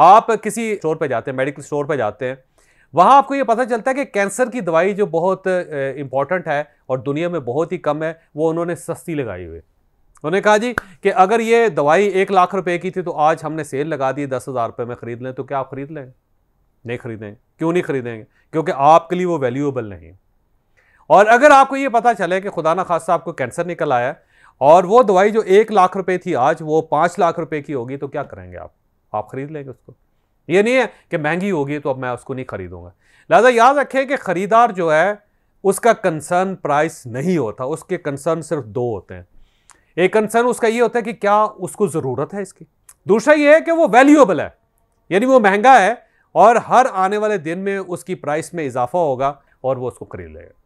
आप किसी स्टोर पर जाते हैं मेडिकल स्टोर पर जाते हैं वहाँ आपको ये पता चलता है कि कैंसर की दवाई जो बहुत इंपॉर्टेंट है और दुनिया में बहुत ही कम है वो उन्होंने सस्ती लगाई हुई उन्होंने कहा जी कि अगर ये दवाई एक लाख रुपए की थी तो आज हमने सेल लगा दी दस हज़ार रुपये में ख़रीद लें तो क्या आप ख़रीद लें नहीं खरीदेंगे क्यों नहीं खरीदेंगे क्योंकि आपके लिए वो वैल्यूएबल नहीं और अगर आपको ये पता चले कि खुदा ना खासा आपको कैंसर निकल आया और वो दवाई जो एक लाख रुपये थी आज वो पाँच लाख रुपये की होगी तो क्या करेंगे आप आप खरीद लेंगे उसको ये नहीं है कि महंगी होगी तो अब मैं उसको नहीं ख़रीदूँगा लिहाजा याद रखें कि ख़रीदार जो है उसका कंसर्न प्राइस नहीं होता उसके कंसर्न सिर्फ दो होते हैं एक कंसर्न उसका ये होता है कि क्या उसको ज़रूरत है इसकी दूसरा ये है कि वो वैल्यूएबल है यानी वो महंगा है और हर आने वाले दिन में उसकी प्राइस में इजाफा होगा और वो उसको खरीद लेगा